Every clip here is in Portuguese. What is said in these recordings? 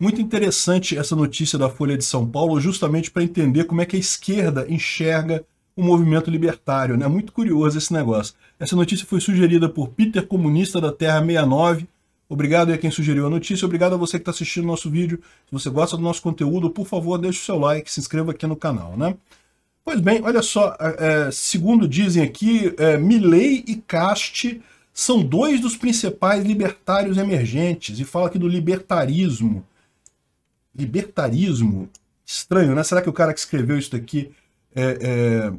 Muito interessante essa notícia da Folha de São Paulo, justamente para entender como é que a esquerda enxerga o movimento libertário. né? muito curioso esse negócio. Essa notícia foi sugerida por Peter Comunista da Terra 69. Obrigado a quem sugeriu a notícia, obrigado a você que está assistindo o nosso vídeo. Se você gosta do nosso conteúdo, por favor, deixe o seu like, se inscreva aqui no canal, né? Pois bem, olha só, é, segundo dizem aqui, é, Milley e Caste são dois dos principais libertários emergentes, e fala aqui do libertarismo libertarismo. Estranho, né? Será que o cara que escreveu isso aqui é, é,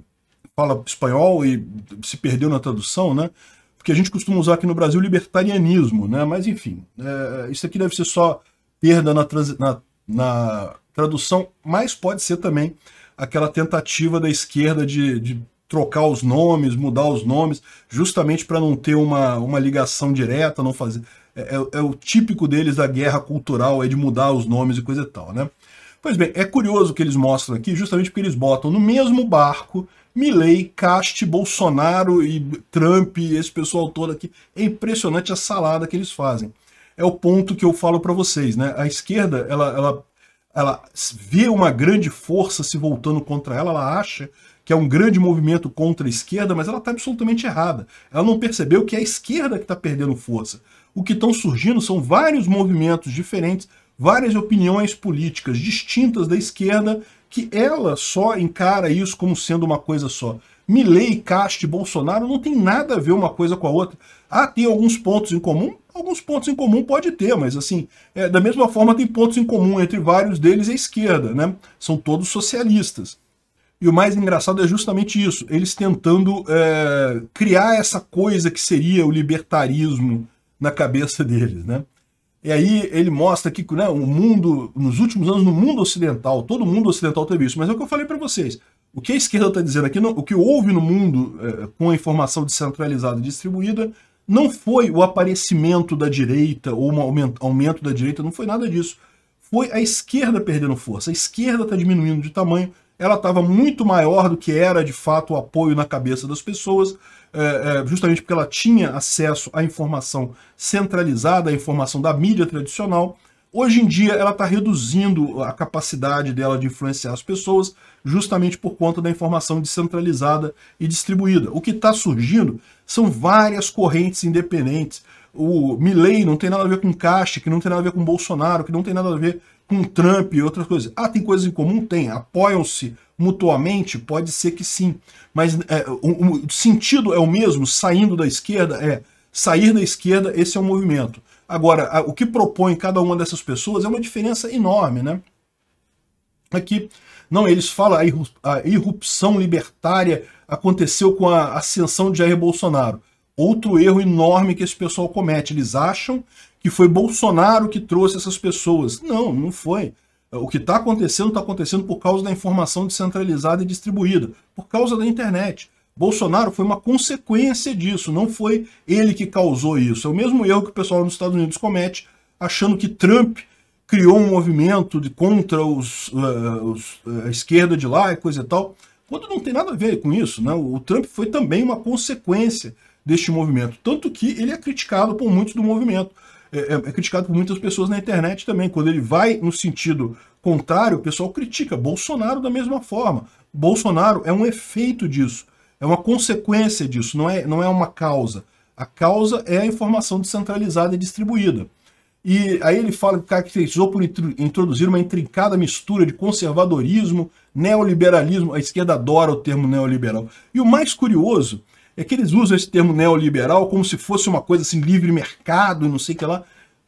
fala espanhol e se perdeu na tradução, né? Porque a gente costuma usar aqui no Brasil libertarianismo, né? Mas enfim, é, isso aqui deve ser só perda na, na, na, tradução, mas pode ser também aquela tentativa da esquerda de, de trocar os nomes, mudar os nomes, justamente para não ter uma, uma ligação direta, não fazer, é, é, é, o típico deles da guerra cultural, é de mudar os nomes e coisa e tal, né? Pois bem, é curioso o que eles mostram aqui, justamente porque eles botam no mesmo barco Milley, Cast, Bolsonaro e Trump, esse pessoal todo aqui. É impressionante a salada que eles fazem. É o ponto que eu falo para vocês, né? A esquerda, ela, ela, ela vê uma grande força se voltando contra ela, ela acha que é um grande movimento contra a esquerda, mas ela está absolutamente errada. Ela não percebeu que é a esquerda que está perdendo força o que estão surgindo são vários movimentos diferentes, várias opiniões políticas distintas da esquerda, que ela só encara isso como sendo uma coisa só. Milley, Cast, Bolsonaro não tem nada a ver uma coisa com a outra. Ah, tem alguns pontos em comum? Alguns pontos em comum pode ter, mas assim, é, da mesma forma tem pontos em comum entre vários deles a esquerda, né? São todos socialistas. E o mais engraçado é justamente isso, eles tentando é, criar essa coisa que seria o libertarismo, na cabeça deles, né? E aí ele mostra que né, o mundo, nos últimos anos, no mundo ocidental, todo mundo ocidental teve isso, mas é o que eu falei para vocês. O que a esquerda está dizendo aqui, não, o que houve no mundo é, com a informação descentralizada e distribuída, não foi o aparecimento da direita ou um aumento, aumento da direita, não foi nada disso. Foi a esquerda perdendo força. A esquerda está diminuindo de tamanho, ela estava muito maior do que era de fato o apoio na cabeça das pessoas. É, é, justamente porque ela tinha acesso à informação centralizada, à informação da mídia tradicional. Hoje em dia, ela está reduzindo a capacidade dela de influenciar as pessoas, justamente por conta da informação descentralizada e distribuída. O que está surgindo são várias correntes independentes. O Milley não tem nada a ver com Caixa, que não tem nada a ver com Bolsonaro, que não tem nada a ver com Trump e outras coisas. Ah, tem coisas em comum? Tem. Apoiam-se mutuamente? Pode ser que sim. Mas é, o, o sentido é o mesmo? Saindo da esquerda? É. Sair da esquerda, esse é o movimento. Agora, o que propõe cada uma dessas pessoas é uma diferença enorme, né? Aqui, não, eles falam a irrupção libertária aconteceu com a ascensão de Jair Bolsonaro. Outro erro enorme que esse pessoal comete. Eles acham que foi Bolsonaro que trouxe essas pessoas. Não, não foi. O que está acontecendo, está acontecendo por causa da informação descentralizada e distribuída, por causa da internet. Bolsonaro foi uma consequência disso, não foi ele que causou isso. É o mesmo erro que o pessoal nos Estados Unidos comete, achando que Trump criou um movimento de contra os, uh, os uh, a esquerda de lá e coisa e tal, quando não tem nada a ver com isso. Né? O Trump foi também uma consequência deste movimento, tanto que ele é criticado por muitos do movimento. É, é, é criticado por muitas pessoas na internet também. Quando ele vai no sentido contrário, o pessoal critica. Bolsonaro da mesma forma. Bolsonaro é um efeito disso, é uma consequência disso, não é, não é uma causa. A causa é a informação descentralizada e distribuída. E aí ele fala que caracterizou por introduzir uma intrincada mistura de conservadorismo, neoliberalismo, a esquerda adora o termo neoliberal. E o mais curioso é que eles usam esse termo neoliberal como se fosse uma coisa assim, livre mercado, não sei o que lá.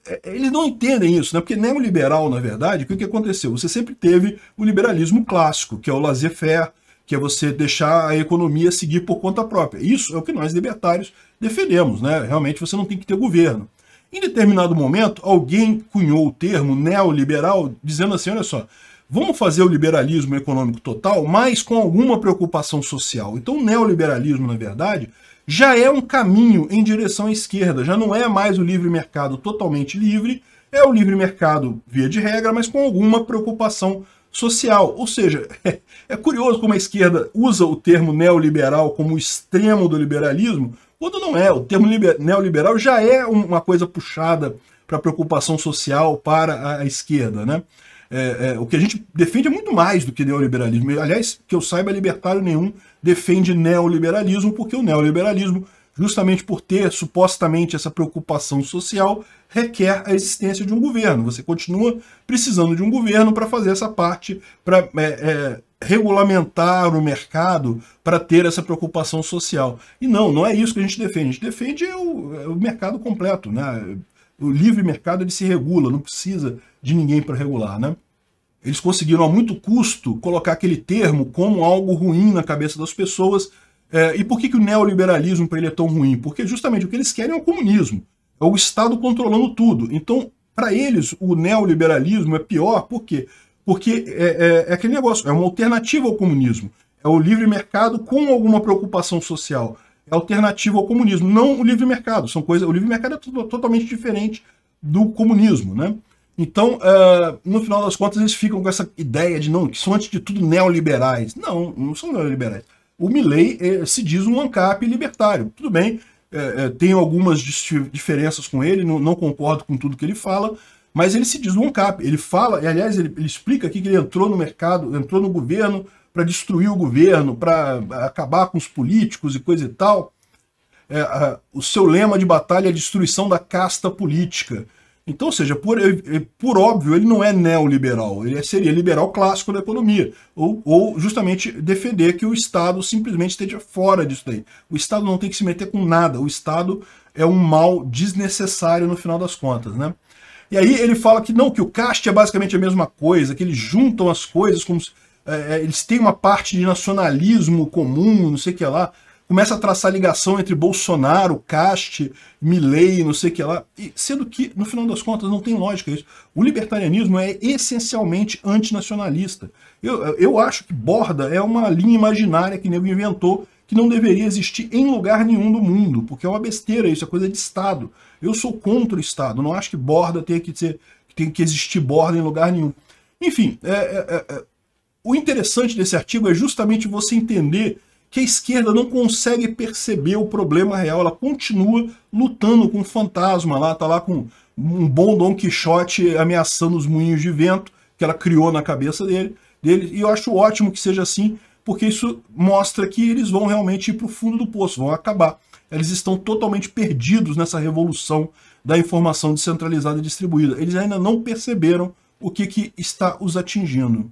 É, é, eles não entendem isso, né? Porque neoliberal, na verdade, o que, que aconteceu? Você sempre teve o liberalismo clássico, que é o laissez-faire, que é você deixar a economia seguir por conta própria. Isso é o que nós libertários defendemos, né? Realmente você não tem que ter governo. Em determinado momento, alguém cunhou o termo neoliberal, dizendo assim, olha só, Vamos fazer o liberalismo econômico total, mas com alguma preocupação social. Então, o neoliberalismo, na verdade, já é um caminho em direção à esquerda, já não é mais o livre mercado totalmente livre, é o livre mercado via de regra, mas com alguma preocupação social. Ou seja, é, é curioso como a esquerda usa o termo neoliberal como extremo do liberalismo, quando não é. O termo neoliberal já é uma coisa puxada para preocupação social para a esquerda, né? É, é, o que a gente defende é muito mais do que neoliberalismo. Aliás, que eu saiba, libertário nenhum defende neoliberalismo, porque o neoliberalismo, justamente por ter supostamente essa preocupação social, requer a existência de um governo. Você continua precisando de um governo para fazer essa parte, para é, é regulamentar o mercado para ter essa preocupação social. E não, não é isso que a gente defende. A gente defende o, é, o mercado completo, né? O livre mercado ele se regula, não precisa de ninguém para regular, né? Eles conseguiram a muito custo colocar aquele termo como algo ruim na cabeça das pessoas. É, e por que, que o neoliberalismo para ele é tão ruim? Porque justamente o que eles querem é o comunismo. É o Estado controlando tudo. Então, para eles, o neoliberalismo é pior, por quê? Porque é, é, é aquele negócio, é uma alternativa ao comunismo. É o livre mercado com alguma preocupação social. É alternativa ao comunismo, não o livre mercado. São coisas, o livre mercado é totalmente diferente do comunismo, né? Então, uh, no final das contas, eles ficam com essa ideia de não, que são antes de tudo neoliberais. Não, não são neoliberais. O Milley eh, se diz um ANCAP libertário. Tudo bem, eh, eh tenho algumas diferenças com ele, não, não, concordo com tudo que ele fala, mas ele se diz um ANCAP. Ele fala, e aliás, ele, ele explica aqui que ele entrou no mercado, entrou no governo para destruir o governo, para eh, acabar com os políticos e coisa e tal. É, a, o seu lema de batalha é a destruição da casta política. Então, ou seja, por, eh, por óbvio, ele não é neoliberal, ele é, seria liberal clássico da economia, ou, ou justamente defender que o Estado simplesmente esteja fora disso daí. O Estado não tem que se meter com nada, o Estado é um mal desnecessário no final das contas, né? E aí ele fala que não, que o caste é basicamente a mesma coisa, que eles juntam as coisas como se, é, eles têm uma parte de nacionalismo comum, não sei o que lá começa a traçar ligação entre Bolsonaro, Cast, Milley, não sei o que lá, e, sendo que, no final das contas, não tem lógica isso. O libertarianismo é essencialmente antinacionalista. Eu, eu acho que borda é uma linha imaginária que nego inventou que não deveria existir em lugar nenhum do mundo, porque é uma besteira isso, é coisa de Estado. Eu sou contra o Estado, não acho que borda tenha que ser, que existir borda em lugar nenhum. Enfim, é, é, é, é, o interessante desse artigo é justamente você entender que a esquerda não consegue perceber o problema real, ela continua lutando com o fantasma lá, tá lá com um bom Don Quixote ameaçando os moinhos de vento que ela criou na cabeça dele, dele e eu acho ótimo que seja assim, porque isso mostra que eles vão realmente ir para o fundo do poço, vão acabar. Eles estão totalmente perdidos nessa revolução da informação descentralizada e distribuída. Eles ainda não perceberam o que, que está os atingindo.